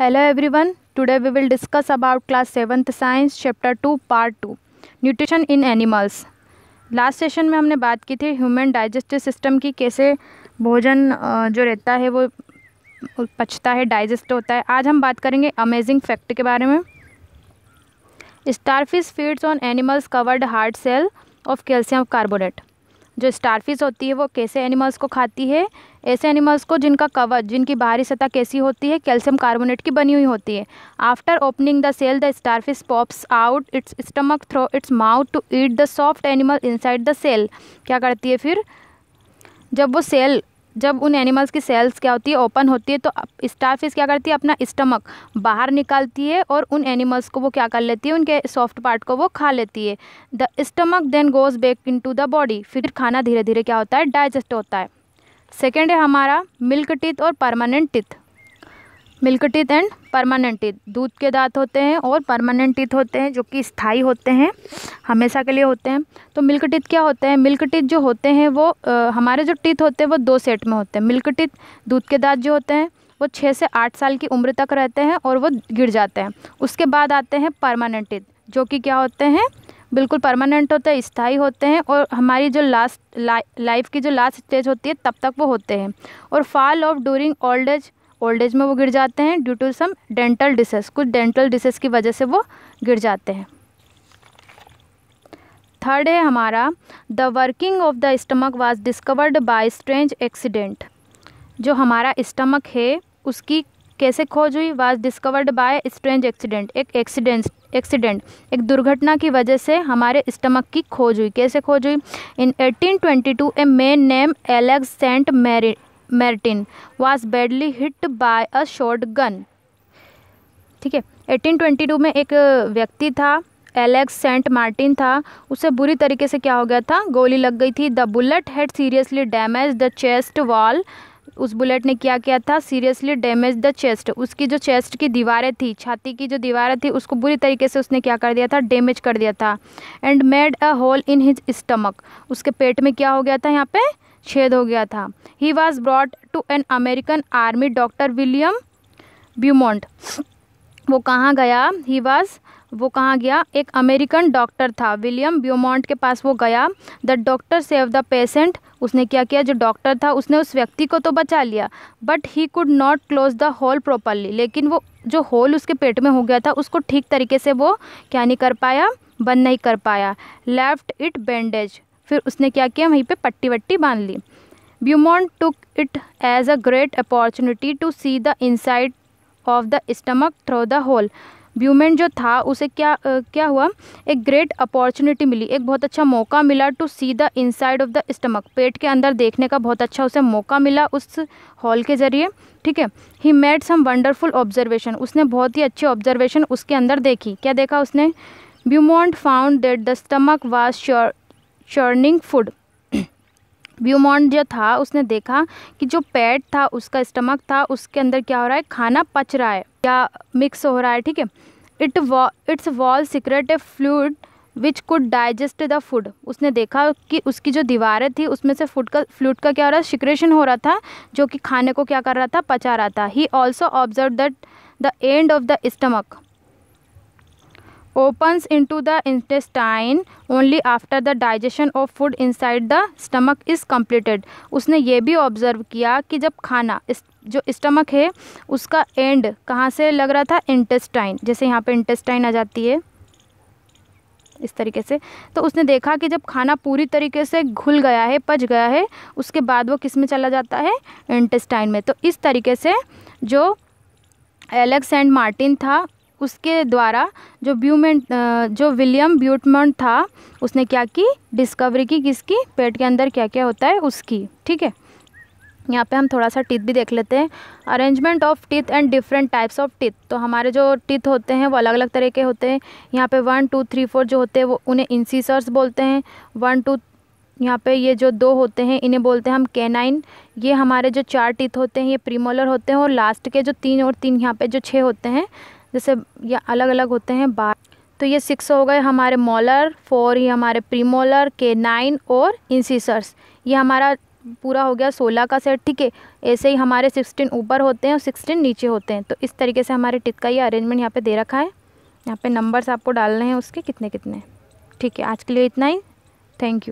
hello everyone today we will discuss about class seventh science chapter two part two nutrition in animals last session में हमने बात की थी human digestive system की कैसे भोजन जो रहता है वो पचता है डाइजेस्ट होता है आज हम बात करेंगे अमेजिंग फैक्ट के बारे में starfish feeds on animals covered hard shell of calcium carbonate जो स्टारफिश होती है वो कैसे एनिमल्स को खाती है ऐसे एनिमल्स को जिनका कवर जिनकी बाहरी सतह कैसी होती है कैल्शियम कार्बोनेट की बनी हुई होती है after opening the shell the starfish pops out its stomach through its mouth to eat the soft animal inside the shell क्या करती है फिर जब वो सेल जब उन एनिमल्स की सेल्स क्या होती है ओपन होती है तो स्टारफिश क्या करती है अपना स्टमक बाहर निकालती है और उन एनिमल्स को वो क्या कर लेती है उनके सॉफ्ट पार्ट को वो खा लेती है the stomach then goes back into the body फिर खाना धीरे धीरे क्या होता है डाइजेस्ट होता है सेकेंड है हमारा मिल्क टिथ और permanent teeth milk teeth and permanent teeth दूध के दांत होते हैं और परमानेंट टीथ होते हैं जो कि स्थाई होते हैं हमेशा के लिए होते हैं तो मिल्क टीथ क्या होते हैं मिल्क टीथ जो होते हैं वो आ, हमारे जो टीथ होते हैं वो दो सेट में होते हैं मिल्क टीथ दूध के दांत जो होते हैं वो छः से आठ साल की उम्र तक रहते हैं और वो गिर जाते हैं उसके बाद आते हैं परमानेंट टीथ जो कि क्या होते हैं बिल्कुल परमानेंट होते हैं स्थाई होते हैं और हमारी जो लास्ट लाइफ की जो लास्ट स्टेज होती है तब तक वो होते हैं और fall off during old age old age में वो गिर जाते हैं due to some dental diseases कुछ डेंटल डिसेस की वजह से वो गिर जाते हैं थर्ड है हमारा the working of the stomach was discovered by strange accident जो हमारा स्टमक है उसकी कैसे खोज हुई was discovered by strange accident एक एक्सीडेंट एक्सीडेंट एक दुर्घटना की वजह से हमारे स्टमक की खोज हुई कैसे खोज हुई in 1822 a man name Alex Saint Mary Martin was badly hit by a shotgun ठीक है 1822 में एक व्यक्ति था एलेक्स सेंट मार्टिन था उसे बुरी तरीके से क्या हो गया था गोली लग गई थी the bullet had seriously damage the chest wall उस बुलेट ने क्या किया था सीरियसली डैमेज द चेस्ट उसकी जो चेस्ट की दीवारें थी छाती की जो दीवारें थी उसको बुरी तरीके से उसने क्या कर दिया था डैमेज कर दिया था and made a hole in his stomach उसके पेट में क्या हो गया था यहाँ पे छेद हो गया था he was brought to an American army doctor William Beaumont वो कहाँ गया ही वॉज वो कहाँ गया एक अमेरिकन डॉक्टर था विलियम ब्यूमोंट के पास वो गया the doctor save the patient उसने क्या किया जो डॉक्टर था उसने उस व्यक्ति को तो बचा लिया but he could not close the hole properly लेकिन वो जो होल उसके पेट में हो गया था उसको ठीक तरीके से वो क्या नहीं कर पाया बंद नहीं कर पाया लेफ्ट इट बैंडेज फिर उसने क्या किया वहीं पे पट्टी वट्टी बांध ली Beaumont took it as a great opportunity to see the inside of the stomach through the hole Beaumont जो था उसे क्या आ, क्या हुआ एक ग्रेट अपॉर्चुनिटी मिली एक बहुत अच्छा मौका मिला to see the inside of the stomach पेट के अंदर देखने का बहुत अच्छा उसे मौका मिला उस हॉल के ज़रिए ठीक है he made some wonderful observation उसने बहुत ही अच्छी ऑब्जर्वेशन उसके अंदर देखी क्या देखा उसने Beaumont found that the stomach was sure churning food Beaumont जो था उसने देखा कि जो पेट था उसका स्टमक था उसके अंदर क्या हो रहा है खाना पच रहा है या मिक्स हो रहा है ठीक है it wall its wall secrete a fluid which could digest the food उसने देखा कि उसकी जो दीवारें थी उसमें से फूड का फ्लूड का क्या हो रहा सिक्रेशन हो रहा था जो कि खाने को क्या कर रहा था पचा रहा था he also observe that the end of the stomach opens into the intestine only after the digestion of food inside the stomach is completed उसने ये भी ऑब्जर्व किया कि जब खाना इस जो स्टमक है उसका एंड कहाँ से लग रहा था इंटेस्टाइन जैसे यहाँ पे इंटेस्टाइन आ जाती है इस तरीके से तो उसने देखा कि जब खाना पूरी तरीके से घुल गया है पच गया है उसके बाद वो किस में चला जाता है इंटेस्टाइन में तो इस तरीके से जो एलेक्स एंड मार्टिन था उसके द्वारा जो ब्यूमेंट जो विलियम ब्यूटमेंट था उसने क्या की डिस्कवरी की किसकी पेट के अंदर क्या क्या होता है उसकी ठीक है यहाँ पे हम थोड़ा सा टीथ भी देख लेते हैं arrangement of teeth and different types of teeth तो हमारे जो टीथ होते हैं वो अलग अलग तरह के होते हैं यहाँ पे वन टू थ्री फोर जो होते हैं वो उन्हें इंसीसर्स बोलते हैं वन टू यहाँ पे ये जो दो होते हैं इन्हें बोलते हैं हम कैनाइन ये हमारे जो चार टीथ होते हैं ये प्रीमोलर होते हैं और लास्ट के जो तीन और तीन यहाँ पर जो छः होते हैं जैसे ये अलग अलग होते हैं बार तो ये सिक्स हो गए हमारे मॉलर फोर ये हमारे प्रीमोलर के नाइन और इंसीसर्स ये हमारा पूरा हो गया सोलह का सेट ठीक है ऐसे ही हमारे सिक्सटीन ऊपर होते हैं और सिक्सटीन नीचे होते हैं तो इस तरीके से हमारे टिक का ये अरेंजमेंट यहाँ पे दे रखा है यहाँ पे नंबर्स आपको डालने हैं उसके कितने कितने ठीक है आज के लिए इतना ही थैंक यू